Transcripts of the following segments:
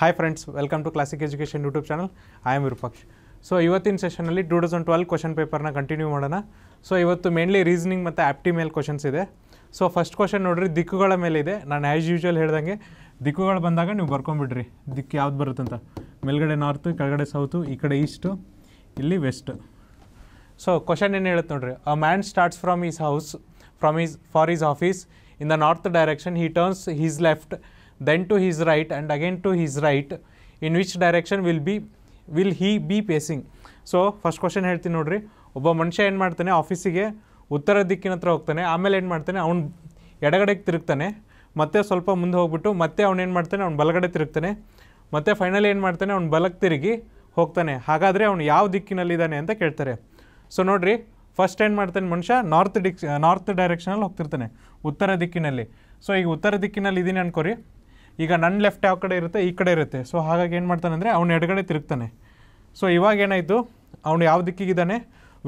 Hi friends welcome to classic education YouTube channel I am so ಇವತ್ತಿನ ಸೆಷನಲ್ಲಿ two thousand twelve question ಪೇಪರ್ನ continue ಮಾಡೋಣ so ಇವತ್ತು mainly reasoning ಮತ್ತು ಆ್ಯಪ್ಟಿ ಮೇಲ್ ಕ್ವಶನ್ಸ್ ಇದೆ ಸೊ ಫಸ್ಟ್ ಕ್ವಶನ್ ನೋಡಿರಿ ದಿಕ್ಕುಗಳ ಮೇಲೆ ಇದೆ ನಾನು ಆ್ಯಸ್ ಯೂಶ್ವಲ್ ಹೇಳ್ದಂಗೆ ದಿಕ್ಕುಗಳು ಬಂದಾಗ ನೀವು ಬರ್ಕೊಂಬಿಡ್ರಿ ದಿಕ್ಕು ಯಾವ್ದು ಬರುತ್ತಂತ ಮೇಲ್ಗಡೆ ನಾರ್ತು ಕೆಳಗಡೆ ಸೌತು ಈ ಕಡೆ ಈಸ್ಟು ಇಲ್ಲಿ ವೆಸ್ಟ್ ಸೊ ಕ್ವಶನ್ ಏನು ಹೇಳುತ್ತೆ ನೋಡ್ರಿ a man starts from his house from his for his office in the north direction he turns his left then to his right and again to his right in which direction will be will he be facing so first question ಹೇಳ್ತೀನಿ ನೋಡ್ರಿ ಒಬ್ಬ ಮನುಷ್ಯ ಏನು ಮಾಡ್ತಾನೆ ಆಫೀಸಿಗೆ ಉತ್ತರ ದಿಕ್ಕಿನ ಹತ್ರ ಹೋಗ್ತಾನೆ ಆಮೇಲೆ ಏನು ಮಾಡ್ತಾನೆ ಅವ್ನು ಎಡಗಡೆಗೆ ತಿರುಗ್ತಾನೆ ಮತ್ತೆ ಸ್ವಲ್ಪ ಮುಂದೆ ಹೋಗ್ಬಿಟ್ಟು ಮತ್ತೆ ಏನು ಮಾಡ್ತಾನೆ ಅವ್ನು ಬಲಗಡೆ ತಿರುಗ್ತಾನೆ ಮತ್ತು ಫೈನಲಿ ಏನು ಮಾಡ್ತಾನೆ ಅವ್ನು ಬಲಕ್ಕೆ ತಿರುಗಿ ಹೋಗ್ತಾನೆ ಹಾಗಾದರೆ ಅವ್ನು ಯಾವ ದಿಕ್ಕಿನಲ್ಲಿದ್ದಾನೆ ಅಂತ ಕೇಳ್ತಾರೆ ಸೊ ನೋಡಿರಿ ಫಸ್ಟ್ ಏನು ಮಾಡ್ತಾನೆ ಮನುಷ್ಯ ನಾರ್ತ್ ಡಿಕ್ ನಾರ್ತ್ ಡೈರೆಕ್ಷನಲ್ಲಿ ಹೋಗ್ತಿರ್ತಾನೆ ಉತ್ತರ ದಿಕ್ಕಿನಲ್ಲಿ ಸೊ ಈಗ ಉತ್ತರ ದಿಕ್ಕಿನಲ್ಲಿ ಇದ್ದೀನಿ ಅಂದ್ಕೊರಿ ಈಗ ನನ್ನ ಲೆಫ್ಟ್ ಯಾವ ಕಡೆ ಇರುತ್ತೆ ಈ ಕಡೆ ಇರುತ್ತೆ ಸೊ ಹಾಗಾಗಿ ಏನು ಮಾಡ್ತಾನೆ ಅಂದರೆ ಅವನು ಎಡಗಡೆ ತಿರುಗ್ತಾನೆ ಸೊ ಇವಾಗ ಏನಾಯಿತು ಅವನು ಯಾವ ದಿಕ್ಕಿಗಿದ್ದಾನೆ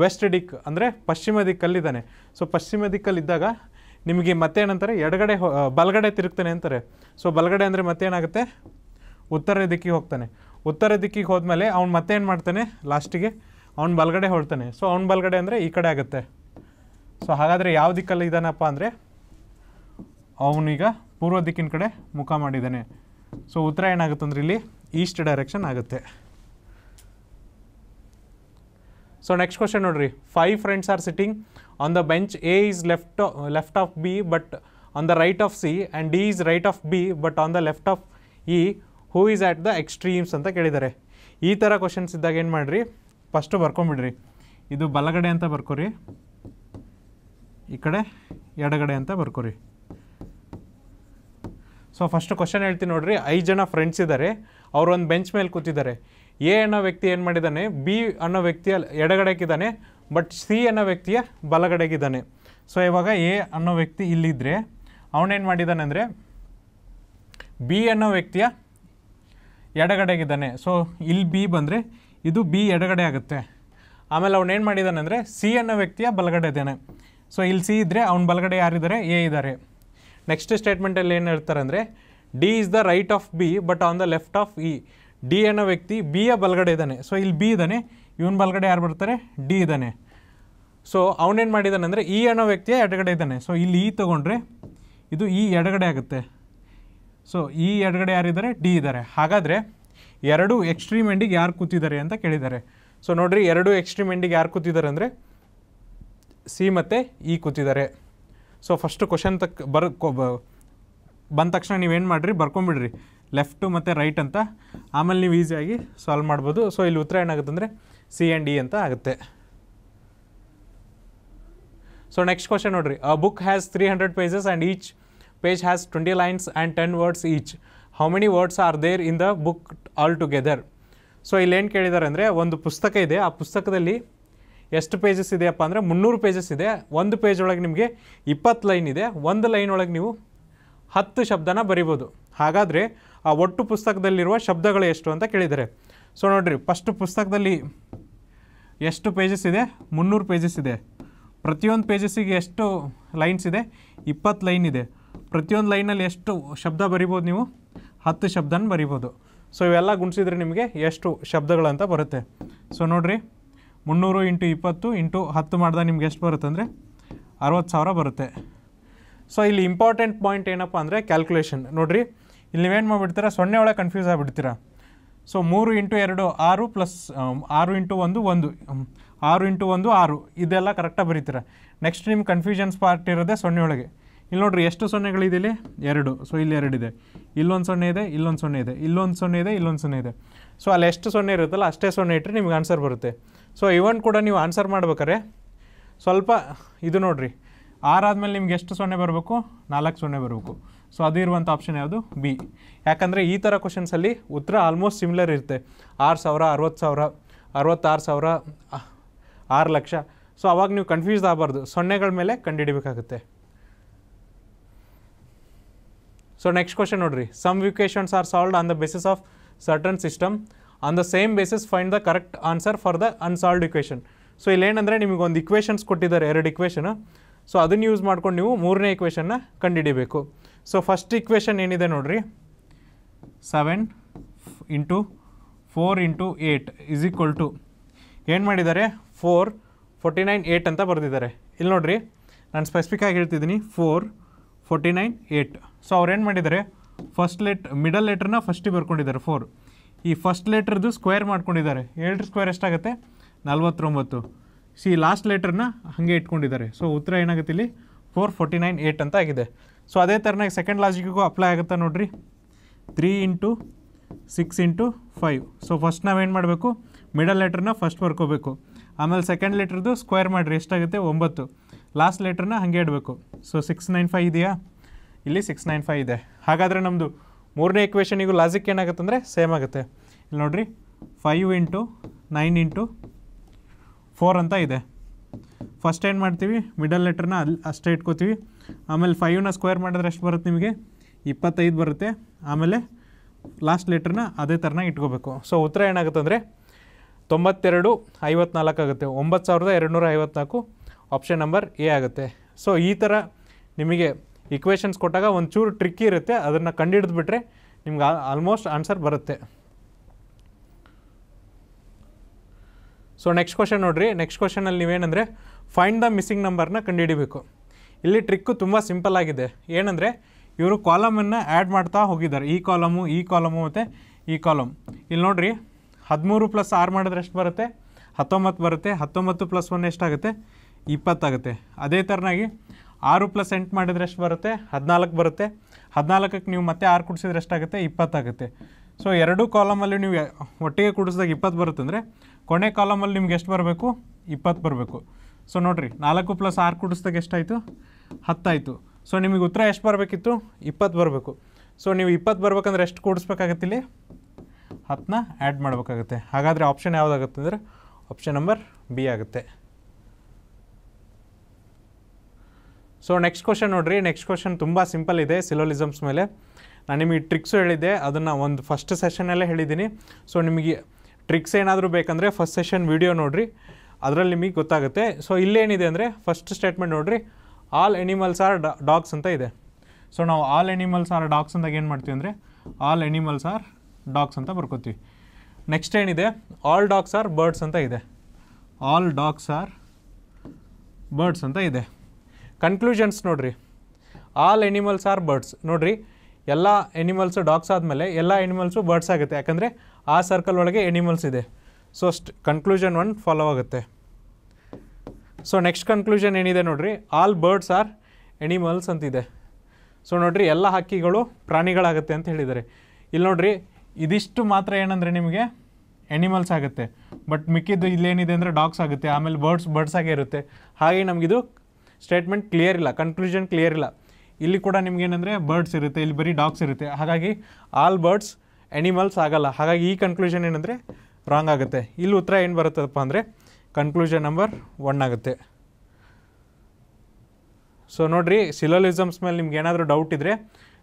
ವೆಸ್ಟ್ ಡಿಕ್ ಅಂದರೆ ಪಶ್ಚಿಮ ದಿಕ್ಕಲ್ಲಿದ್ದಾನೆ ಸೊ ಪಶ್ಚಿಮ ದಿಕ್ಕಲ್ಲಿದ್ದಾಗ ನಿಮಗೆ ಮತ್ತೇನಂತಾರೆ ಎಡಗಡೆ ಬಲಗಡೆ ತಿರುಗ್ತಾನೆ ಅಂತಾರೆ ಸೊ ಬಲಗಡೆ ಅಂದರೆ ಮತ್ತೇನಾಗುತ್ತೆ ಉತ್ತರ ದಿಕ್ಕಿಗೆ ಹೋಗ್ತಾನೆ ಉತ್ತರ ದಿಕ್ಕಿಗೆ ಹೋದ್ಮೇಲೆ ಅವ್ನು ಏನು ಮಾಡ್ತಾನೆ ಲಾಸ್ಟಿಗೆ ಅವ್ನು ಬಲಗಡೆ ಹೊಳ್ತಾನೆ ಸೊ ಅವ್ನು ಬಲಗಡೆ ಅಂದರೆ ಈ ಕಡೆ ಆಗುತ್ತೆ ಸೊ ಹಾಗಾದರೆ ಯಾವ ದಿಕ್ಕಲ್ಲಿ ಇದ್ದಾನಪ್ಪ ಅಂದರೆ ಅವನೀಗ ಪೂರ್ವ ದಿಕ್ಕಿನ ಕಡೆ ಮುಖ ಮಾಡಿದ್ದಾನೆ ಸೊ ಉತ್ತರ ಏನಾಗುತ್ತೆ ಅಂದರೆ ಇಲ್ಲಿ ಈಸ್ಟ್ ಡೈರೆಕ್ಷನ್ ಆಗುತ್ತೆ ಸೊ ನೆಕ್ಸ್ಟ್ ಕ್ವಶನ್ ನೋಡ್ರಿ five friends are sitting on the bench A is left left of B but on the right of C and D is right of B but on the left of E who is at the extremes ಅಂತ ಕೇಳಿದ್ದಾರೆ ಈ ಥರ questions ಇದ್ದಾಗ ಏನು ಮಾಡಿರಿ first ಬರ್ಕೊಂಬಿಡ್ರಿ ಇದು ಬಲಗಡೆ ಅಂತ ಬರ್ಕೊರಿ ಈ ಕಡೆ ಎಡಗಡೆ ಅಂತ ಬರ್ಕೊರಿ ಸೊ ಫಸ್ಟ್ ಕ್ವಶನ್ ಹೇಳ್ತೀನಿ ನೋಡ್ರಿ ಐದು ಜನ ಫ್ರೆಂಡ್ಸ್ ಇದ್ದಾರೆ ಅವರು ಒಂದು ಬೆಂಚ್ ಮೇಲೆ ಕೂತಿದ್ದಾರೆ ಎ ಅನ್ನೋ ವ್ಯಕ್ತಿ ಏನು ಮಾಡಿದ್ದಾನೆ ಬಿ ಅನ್ನೋ ವ್ಯಕ್ತಿಯ ಎಡಗಡೆಗಿದ್ದಾನೆ ಬಟ್ ಸಿ ಅನ್ನೋ ವ್ಯಕ್ತಿಯ ಬಲಗಡೆಗಿದ್ದಾನೆ ಸೊ ಇವಾಗ ಎ ಅನ್ನೋ ವ್ಯಕ್ತಿ ಇಲ್ಲಿದ್ದರೆ ಅವನೇನು ಮಾಡಿದ್ದಾನೆ ಅಂದರೆ ಬಿ ಅನ್ನೋ ವ್ಯಕ್ತಿಯ ಎಡಗಡೆಗಿದ್ದಾನೆ ಸೊ ಇಲ್ಲಿ ಬಿ ಬಂದರೆ ಇದು ಬಿ ಎಡಗಡೆ ಆಗುತ್ತೆ ಆಮೇಲೆ ಅವನೇನು ಮಾಡಿದ್ದಾನೆ ಅಂದರೆ ಸಿ ಅನ್ನೋ ವ್ಯಕ್ತಿಯ ಬಲಗಡೆ ಇದ್ದಾನೆ ಸೊ ಇಲ್ಲಿ ಸಿ ಇದ್ದರೆ ಅವ್ನ ಬಲಗಡೆ ಯಾರಿದ್ದಾರೆ ಎ ಇದ್ದಾರೆ ನೆಕ್ಸ್ಟ್ ಸ್ಟೇಟ್ಮೆಂಟಲ್ಲಿ ಏನು ಹೇಳ್ತಾರೆ ಅಂದರೆ D is the right of B but on the left of E D ಅನ್ನೋ ವ್ಯಕ್ತಿ ಬಿ ಯ ಬಲಗಡೆ ಇದ್ದಾನೆ ಸೊ ಇಲ್ಲಿ ಬಿ ಇದ್ದಾನೆ ಇವನ್ ಬಲಗಡೆ ಯಾರು ಬರ್ತಾರೆ ಡಿ ಇದ್ದಾನೆ ಸೊ ಅವನೇನು ಮಾಡಿದ್ದಾನೆ ಅಂದರೆ ಇ e ಅನ್ನೋ ವ್ಯಕ್ತಿಯ ಎಡಗಡೆ ಇದ್ದಾನೆ ಸೊ ಇಲ್ಲಿ ಇ e ತೊಗೊಂಡ್ರೆ ಇದು ಇ e ಎಡಗಡೆ ಆಗುತ್ತೆ ಸೊ ಇ ಎಡಗಡೆ ಯಾರಿದ್ದಾರೆ ಡಿ ಇದ್ದಾರೆ ಹಾಗಾದರೆ ಎರಡು ಎಕ್ಸ್ಟ್ರೀಮ್ ಎಂಡಿಗೆ ಯಾರು ಕೂತಿದ್ದಾರೆ ಅಂತ ಕೇಳಿದ್ದಾರೆ ಸೊ ನೋಡಿರಿ ಎರಡು ಎಕ್ಸ್ಟ್ರೀಮ್ ಎಂಡಿಗೆ ಯಾರು ಕೂತಿದ್ದಾರೆ ಅಂದರೆ ಸಿ ಮತ್ತು ಇ ಕೂತಿದ್ದಾರೆ ಸೊ ಫಸ್ಟ್ ಕ್ವಶನ್ ತಕ್ಕ ಬರ್ ಬಂದ ತಕ್ಷಣ ನೀವೇನು ಮಾಡಿರಿ ಬರ್ಕೊಂಬಿಡ್ರಿ ಲೆಫ್ಟು ಮತ್ತು ರೈಟ್ ಅಂತ ಆಮೇಲೆ ನೀವು ಈಸಿಯಾಗಿ ಸಾಲ್ವ್ ಮಾಡ್ಬೋದು ಸೊ ಇಲ್ಲಿ ಉತ್ತರ ಏನಾಗುತ್ತೆ ಅಂದರೆ ಸಿ ಆ್ಯಂಡ್ ಇ ಅಂತ ಆಗುತ್ತೆ ಸೊ ನೆಕ್ಸ್ಟ್ ಕ್ವಶನ್ ನೋಡಿರಿ a book has three hundred pages and each page has twenty lines and ten words each how many words are there in the book all together so ಇಲ್ಲೇನು ಕೇಳಿದ್ದಾರೆ ಅಂದರೆ ಒಂದು ಪುಸ್ತಕ ಇದೆ ಆ ಪುಸ್ತಕದಲ್ಲಿ ಎಷ್ಟು ಪೇಜಸ್ ಇದೆಯಪ್ಪ ಅಂದರೆ ಮುನ್ನೂರು ಪೇಜಸ್ ಇದೆ ಒಂದು ಪೇಜ್ ಒಳಗೆ ನಿಮಗೆ ಇಪ್ಪತ್ತು ಲೈನ್ ಇದೆ ಒಂದು ಲೈನ್ ಒಳಗೆ ನೀವು ಹತ್ತು ಶಬ್ದನ ಬರಿಬೋದು ಹಾಗಾದರೆ ಆ ಒಟ್ಟು ಪುಸ್ತಕದಲ್ಲಿರುವ ಶಬ್ದಗಳು ಎಷ್ಟು ಅಂತ ಕೇಳಿದ್ದಾರೆ ಸೊ ನೋಡಿರಿ ಫಸ್ಟ್ ಪುಸ್ತಕದಲ್ಲಿ ಎಷ್ಟು ಪೇಜಸ್ ಇದೆ ಮುನ್ನೂರು ಪೇಜಸ್ ಇದೆ ಪ್ರತಿಯೊಂದು ಪೇಜಸ್ಸಿಗೆ ಎಷ್ಟು ಲೈನ್ಸ್ ಇದೆ ಇಪ್ಪತ್ತು ಲೈನ್ ಇದೆ ಪ್ರತಿಯೊಂದು ಲೈನಲ್ಲಿ ಎಷ್ಟು ಶಬ್ದ ಬರಿಬೋದು ನೀವು ಹತ್ತು ಶಬ್ದನ ಬರಿಬೋದು ಸೊ ಇವೆಲ್ಲ ಗುಣಿಸಿದರೆ ನಿಮಗೆ ಎಷ್ಟು ಶಬ್ದಗಳಂತ ಬರುತ್ತೆ ಸೊ ನೋಡಿರಿ ಮುನ್ನೂರು ಇಂಟು ಇಪ್ಪತ್ತು ಇಂಟು ಹತ್ತು ಮಾಡಿದಾಗ ನಿಮ್ಗೆ ಎಷ್ಟು ಬರುತ್ತೆ ಅಂದರೆ ಅರವತ್ತು ಸಾವಿರ ಬರುತ್ತೆ ಸೊ ಇಲ್ಲಿ ಇಂಪಾರ್ಟೆಂಟ್ ಪಾಯಿಂಟ್ ಏನಪ್ಪ ಅಂದರೆ ಕ್ಯಾಲ್ಕುಲೇಷನ್ ನೋಡಿರಿ ಇಲ್ಲಿ ನೀವೇನು ಮಾಡಿಬಿಡ್ತೀರಾ ಸೊನ್ನೆ ಒಳಗೆ ಕನ್ಫ್ಯೂಸ್ ಆಗಿಬಿಡ್ತೀರ ಸೊ ಮೂರು ಇಂಟು ಎರಡು ಆರು ಪ್ಲಸ್ um, ಆರು ಇಂಟು ಒಂದು ಒಂದು ಆರು ಇಂಟು ಒಂದು ಆರು ಇದೆಲ್ಲ ಕರೆಕ್ಟಾಗಿ ಬರೀತೀರ ನೆಕ್ಸ್ಟ್ ನಿಮ್ಮ ಕನ್ಫ್ಯೂಷನ್ಸ್ ಪಾರ್ಟ್ ಇರೋದೇ ಸೊನ್ನೆ ಒಳಗೆ ಇಲ್ಲಿ ನೋಡ್ರಿ ಎಷ್ಟು ಸೊನ್ನೆಗಳಿದೆಯಲ್ಲಿ ಎರಡು ಸೊ ಇಲ್ಲಿ ಎರಡಿದೆ ಇಲ್ಲೊಂದು ಸೊನ್ನೆ ಇದೆ ಇಲ್ಲೊಂದು ಸೊನ್ನೆ ಇದೆ ಇಲ್ಲೊಂದು ಸೊನ್ನೆ ಇದೆ ಇಲ್ಲೊಂದು ಸೊನ್ನೆ ಇದೆ ಸೊ ಅಲ್ಲಿ ಎಷ್ಟು ಸೊನ್ನೆ ಇರುತ್ತಲ್ಲ ಅಷ್ಟೇ ಸೊನ್ನೆ ಇಟ್ಟರೆ ನಿಮ್ಗೆ ಆನ್ಸರ್ ಬರುತ್ತೆ ಸೊ ಇವನ್ ಕೂಡ ನೀವು ಆನ್ಸರ್ ಮಾಡ್ಬೇಕಾರೆ ಸ್ವಲ್ಪ ಇದು ನೋಡಿರಿ ಆದಮೇಲೆ ನಿಮ್ಗೆ ಎಷ್ಟು ಸೊನ್ನೆ ಬರಬೇಕು ನಾಲ್ಕು ಸೊನ್ನೆ ಬರಬೇಕು ಸೊ ಅದು ಇರುವಂಥ ಆಪ್ಷನ್ ಯಾವುದು ಬಿ ಯಾಕಂದರೆ ಈ ಥರ ಕ್ವಶನ್ಸಲ್ಲಿ ಉತ್ತರ ಆಲ್ಮೋಸ್ಟ್ ಸಿಮಿಲರ್ ಇರುತ್ತೆ ಆರು ಸಾವಿರ ಅರವತ್ತು ಸಾವಿರ ಅರವತ್ತಾರು ಸಾವಿರ ಆರು ಲಕ್ಷ ಸೊ ಅವಾಗ ನೀವು ಕನ್ಫ್ಯೂಸ್ ಆಗಬಾರ್ದು ಸೊನ್ನೆಗಳ ಮೇಲೆ ಕಂಡುಹಿಡಿಬೇಕಾಗುತ್ತೆ ಸೊ ನೆಕ್ಸ್ಟ್ question ನೋಡ್ರಿ some equations are solved on the basis of certain system on the same basis find the correct answer for the unsolved equation so ಇಲ್ಲೇನಂದರೆ ನಿಮಗೆ ಒಂದು ಇಕ್ವೇಷನ್ಸ್ ಕೊಟ್ಟಿದ್ದಾರೆ ಎರಡು ಇಕ್ವೇಷನ್ ಸೊ ಅದನ್ನು ಯೂಸ್ ಮಾಡ್ಕೊಂಡು ನೀವು ಮೂರನೇ ಇಕ್ವೇಷನ್ನ ಕಂಡುಹಿಡಿಬೇಕು ಸೊ ಫಸ್ಟ್ ಇಕ್ವೇಷನ್ ಏನಿದೆ ನೋಡಿರಿ seven into four into eight is equal to ಏನು ಮಾಡಿದ್ದಾರೆ ಫೋರ್ ಫೋರ್ಟಿ ನೈನ್ ಏಯ್ಟ್ ಅಂತ ಬರೆದಿದ್ದಾರೆ ಇಲ್ಲಿ ನೋಡಿರಿ ನಾನು ಸ್ಪೆಸಿಫಿಕ್ ಆಗಿ ಹೇಳ್ತಿದ್ದೀನಿ four forty nine eight so ಅವ್ರೇನು ಮಾಡಿದ್ದಾರೆ ಫಸ್ಟ್ ಲೆಟ್ ಮಿಡಲ್ ಲೆಟ್ರನ್ನ ಫಸ್ಟಿಗೆ ಬರ್ಕೊಂಡಿದ್ದಾರೆ ಫೋರ್ ಈ ಫಸ್ಟ್ ಲೆಟ್ರದ್ದು ಸ್ಕ್ವೇರ್ ಮಾಡ್ಕೊಂಡಿದ್ದಾರೆ ಎರಡು ಸ್ಕ್ವೇರ್ ಎಷ್ಟಾಗುತ್ತೆ ನಲ್ವತ್ತೊಂಬತ್ತು ಸಿ ಲಾಸ್ಟ್ ಲೆಟ್ರನ್ನ ಹಾಗೆ ಇಟ್ಕೊಂಡಿದ್ದಾರೆ ಸೊ ಉತ್ತರ ಏನಾಗುತ್ತೆ ಇಲ್ಲಿ ಫೋರ್ ಫೋರ್ಟಿ ನೈನ್ ಏಟ್ ಅಂತ ಆಗಿದೆ ಸೊ ಅದೇ ಥರನಾಗಿ ಸೆಕೆಂಡ್ ಲಾಜಿಕ್ಗೂ ಅಪ್ಲೈ ಆಗುತ್ತಾ ನೋಡಿರಿ three into six into five so first ನಾವೇನು ಮಾಡಬೇಕು ಮಿಡಲ್ ಲೆಟ್ರನ್ನ ಫಸ್ಟ್ ಬರ್ಕೋಬೇಕು ಆಮೇಲೆ ಸೆಕೆಂಡ್ ಲೆಟ್ರದ್ದು ಸ್ಕ್ವೇರ್ ಮಾಡಿರಿ ಎಷ್ಟಾಗುತ್ತೆ ಒಂಬತ್ತು ಲಾಸ್ಟ್ ಲೆಟ್ರನ್ನ ಹಾಗೆ ಇಡಬೇಕು ಸೊ ಸಿಕ್ಸ್ ನೈನ್ ಫೈವ್ ಇದೆಯಾ ಇಲ್ಲಿ ಸಿಕ್ಸ್ ನೈನ್ ಫೈವ್ ಇದೆ ಹಾಗಾದರೆ ನಮ್ಮದು ಮೂರನೇ ಎಕ್ವೇಷನಿಗೂ ಲಾಜಿಕ್ ಏನಾಗುತ್ತೆ ಅಂದರೆ ಸೇಮ್ ಆಗುತ್ತೆ ಇಲ್ಲಿ ನೋಡಿರಿ five into nine into four ಅಂತ ಇದೆ ಫಸ್ಟ್ ಏನು ಮಾಡ್ತೀವಿ ಮಿಡಲ್ ಲೆಟ್ರನ್ನ ಅಲ್ಲಿ ಅಷ್ಟೇ ಇಟ್ಕೋತೀವಿ ಆಮೇಲೆ ಫೈವ್ನ ಸ್ಕ್ವೇರ್ ಮಾಡಿದ್ರೆ ಎಷ್ಟು ಬರುತ್ತೆ ನಿಮಗೆ ಇಪ್ಪತ್ತೈದು ಬರುತ್ತೆ ಆಮೇಲೆ ಲಾಸ್ಟ್ ಲೆಟ್ರನ್ನ ಅದೇ ಥರನ ಇಟ್ಕೋಬೇಕು ಸೊ ಉತ್ತರ ಏನಾಗುತ್ತೆ ಅಂದರೆ ತೊಂಬತ್ತೆರಡು ಐವತ್ನಾಲ್ಕು ಆಗುತ್ತೆ ಒಂಬತ್ತು ಸಾವಿರದ ಎರಡು ನೂರ ಐವತ್ನಾಲ್ಕು ಆಪ್ಷನ್ ನಂಬರ್ ಎ ಆಗುತ್ತೆ ಸೊ ಈ ಥರ ನಿಮಗೆ ಇಕ್ವೇಷನ್ಸ್ ಕೊಟ್ಟಾಗ ಒಂಚೂರು ಟ್ರಿಕ್ಕಿ ಇರುತ್ತೆ ಅದನ್ನು ಕಂಡುಹಿಡಿದ್ಬಿಟ್ರೆ ನಿಮ್ಗೆ ಆಲ್ಮೋಸ್ಟ್ ಆನ್ಸರ್ ಬರುತ್ತೆ ಸೊ ನೆಕ್ಸ್ಟ್ ಕ್ವಶನ್ ನೋಡಿರಿ ನೆಕ್ಸ್ಟ್ ಕ್ವಶನಲ್ಲಿ ನೀವೇನಂದರೆ ಫೈಂಡ್ ದ ಮಿಸ್ಸಿಂಗ್ ನಂಬರ್ನ ಕಂಡುಹಿಡಿಬೇಕು ಇಲ್ಲಿ ಟ್ರಿಕ್ಕು ತುಂಬ ಸಿಂಪಲ್ ಆಗಿದೆ ಏನಂದರೆ ಇವರು ಕಾಲಮನ್ನು ಆ್ಯಡ್ ಮಾಡ್ತಾ ಹೋಗಿದ್ದಾರೆ ಈ ಕಾಲಮು ಈ ಕಾಲಮು ಮತ್ತು ಈ ಕಾಲಮ್ ಇಲ್ಲಿ ನೋಡಿರಿ ಹದಿಮೂರು ಪ್ಲಸ್ ಆರು ಮಾಡಿದ್ರೆ ಎಷ್ಟು ಬರುತ್ತೆ ಹತ್ತೊಂಬತ್ತು ಬರುತ್ತೆ ಹತ್ತೊಂಬತ್ತು ಪ್ಲಸ್ ಒನ್ ಎಷ್ಟಾಗುತ್ತೆ ಇಪ್ಪತ್ತಾಗುತ್ತೆ ಅದೇ ಥರನಾಗಿ ಆರು ಪ್ಲಸ್ ಎಂಟು ಮಾಡಿದ್ರೆ ಎಷ್ಟು ಬರುತ್ತೆ ಹದಿನಾಲ್ಕು ಬರುತ್ತೆ ಹದಿನಾಲ್ಕಕ್ಕೆ ನೀವು ಮತ್ತೆ ಆರು ಕುಡಿಸಿದ್ರೆ ಎಷ್ಟಾಗುತ್ತೆ ಇಪ್ಪತ್ತಾಗುತ್ತೆ ಸೊ ಎರಡೂ ಕಾಲಮಲ್ಲಿ ನೀವು ಒಟ್ಟಿಗೆ ಕುಡಿಸಿದಾಗ ಇಪ್ಪತ್ತು ಬರುತ್ತೆ ಅಂದರೆ ಕೊನೆ ಕಾಲಮಲ್ಲಿ ನಿಮ್ಗೆ ಎಷ್ಟು ಬರಬೇಕು ಇಪ್ಪತ್ತು ಬರಬೇಕು ಸೊ ನೋಡಿರಿ ನಾಲ್ಕು ಪ್ಲಸ್ ಆರು ಕುಡಿಸಿದಾಗ ಎಷ್ಟಾಯಿತು ಹತ್ತಾಯಿತು ಸೊ ನಿಮಗೆ ಉತ್ತರ ಎಷ್ಟು ಬರಬೇಕಿತ್ತು ಇಪ್ಪತ್ತು ಬರಬೇಕು ಸೊ ನೀವು ಇಪ್ಪತ್ತು ಬರಬೇಕಂದ್ರೆ ಎಷ್ಟು ಕೂಡಿಸ್ಬೇಕಾಗತ್ತಿಲ್ಲಿ ಹತ್ತನ್ನ ಆ್ಯಡ್ ಮಾಡಬೇಕಾಗುತ್ತೆ ಹಾಗಾದರೆ ಆಪ್ಷನ್ ಯಾವುದಾಗುತ್ತೆ ಅಂದರೆ ಆಪ್ಷನ್ ನಂಬರ್ ಬಿ ಆಗುತ್ತೆ ಸೊ ನೆಕ್ಸ್ಟ್ ಕ್ವಶನ್ ನೋಡಿರಿ ನೆಕ್ಸ್ಟ್ ಕ್ವಶನ್ ತುಂಬ ಸಿಂಪಲ್ ಇದೆ ಸಿಲೋಲಿಸಮ್ಸ್ ಮೇಲೆ ನಾನು ನಿಮಗೆ ಟ್ರಿಕ್ಸು ಹೇಳಿದ್ದೆ ಅದನ್ನು ಒಂದು ಫಸ್ಟ್ ಸೆಷನಲ್ಲೇ ಹೇಳಿದ್ದೀನಿ ಸೊ ನಿಮಗೆ ಟ್ರಿಕ್ಸ್ ಏನಾದರೂ ಬೇಕಂದರೆ ಫಸ್ಟ್ ಸೆಷನ್ ವೀಡಿಯೋ ನೋಡಿರಿ ಅದರಲ್ಲಿ ನಿಮಗೆ ಗೊತ್ತಾಗುತ್ತೆ ಸೊ ಇಲ್ಲೇನಿದೆ ಅಂದರೆ ಫಸ್ಟ್ ಸ್ಟೇಟ್ಮೆಂಟ್ ನೋಡಿರಿ ಆಲ್ ಎನಿಮಲ್ಸ್ ಆರ್ ಡಾಗ್ಸ್ ಅಂತ ಇದೆ ಸೊ ನಾವು ಆಲ್ ಎನಿಮಲ್ಸ್ ಆರ್ ಡಾಗ್ಸ್ ಅಂದಾಗ ಏನು ಮಾಡ್ತೀವಿ ಅಂದರೆ ಆಲ್ ಎನಿಮಲ್ಸ್ ಆರ್ ಡಾಗ್ಸ್ ಅಂತ ಬರ್ಕೋತೀವಿ ನೆಕ್ಸ್ಟ್ ಏನಿದೆ ಆಲ್ ಡಾಗ್ಸ್ ಆರ್ ಬರ್ಡ್ಸ್ ಅಂತ ಇದೆ ಆಲ್ ಡಾಗ್ಸ್ ಆರ್ ಬರ್ಡ್ಸ್ ಅಂತ ಇದೆ ಕನ್ಕ್ಲೂಷನ್ಸ್ ನೋಡ್ರಿ ಆಲ್ ಎನಿಮಲ್ಸ್ ಆರ್ ಬರ್ಡ್ಸ್ ನೋಡ್ರಿ ಎಲ್ಲ ಎನಿಮಲ್ಸ್ ಡಾಗ್ಸ್ ಆದಮೇಲೆ ಎಲ್ಲ ಎನಿಮಲ್ಸು ಬರ್ಡ್ಸ್ ಆಗುತ್ತೆ ಯಾಕಂದರೆ ಆ ಸರ್ಕಲ್ ಒಳಗೆ ಎನಿಮಲ್ಸ್ ಇದೆ ಸೊ ಅಷ್ಟು ಕನ್ಕ್ಲೂಷನ್ ಒನ್ ಫಾಲೋ ಆಗುತ್ತೆ ಸೊ ನೆಕ್ಸ್ಟ್ ಕನ್ಕ್ಲೂಷನ್ ಏನಿದೆ ನೋಡ್ರಿ ಆಲ್ ಬರ್ಡ್ಸ್ ಆರ್ ಎನಿಮಲ್ಸ್ ಅಂತಿದೆ ಸೊ ನೋಡಿರಿ ಎಲ್ಲ ಹಕ್ಕಿಗಳು ಪ್ರಾಣಿಗಳಾಗುತ್ತೆ ಅಂತ ಹೇಳಿದ್ದಾರೆ ಇಲ್ಲಿ ನೋಡ್ರಿ ಇದಿಷ್ಟು ಮಾತ್ರ ಏನಂದರೆ ನಿಮಗೆ ಎನಿಮಲ್ಸ್ ಆಗುತ್ತೆ ಬಟ್ ಮಿಕ್ಕಿದ್ದು ಇಲ್ಲೇನಿದೆ ಅಂದರೆ ಡಾಗ್ಸ್ ಆಗುತ್ತೆ ಆಮೇಲೆ ಬರ್ಡ್ಸ್ ಬರ್ಡ್ಸ್ ಆಗೇ ಇರುತ್ತೆ ಹಾಗೆ ನಮಗಿದು ಸ್ಟೇಟ್ಮೆಂಟ್ ಕ್ಲಿಯರ್ ಇಲ್ಲ ಕನ್ಕ್ಲೂಷನ್ ಕ್ಲಿಯರ್ ಇಲ್ಲ ಇಲ್ಲಿ ಕೂಡ ನಿಮಗೇನಂದರೆ ಬರ್ಡ್ಸ್ ಇರುತ್ತೆ ಇಲ್ಲಿ ಬರೀ ಡಾಗ್ಸ್ ಇರುತ್ತೆ ಹಾಗಾಗಿ ಆಲ್ ಬರ್ಡ್ಸ್ ಎನಿಮಲ್ಸ್ ಆಗಲ್ಲ ಹಾಗಾಗಿ ಈ ಕನ್ಕ್ಲೂಷನ್ ಏನಂದರೆ ರಾಂಗ್ ಆಗುತ್ತೆ ಇಲ್ಲಿ ಉತ್ತರ ಏನು ಬರುತ್ತಪ್ಪ ಅಂದರೆ ಕನ್ಕ್ಲೂಷನ್ ನಂಬರ್ ಒನ್ ಆಗುತ್ತೆ ಸೊ ನೋಡಿರಿ ಸಿಲೋಲಿಸಮ್ಸ್ ಮೇಲೆ ನಿಮ್ಗೆ ಏನಾದರೂ ಡೌಟ್ ಇದ್ದರೆ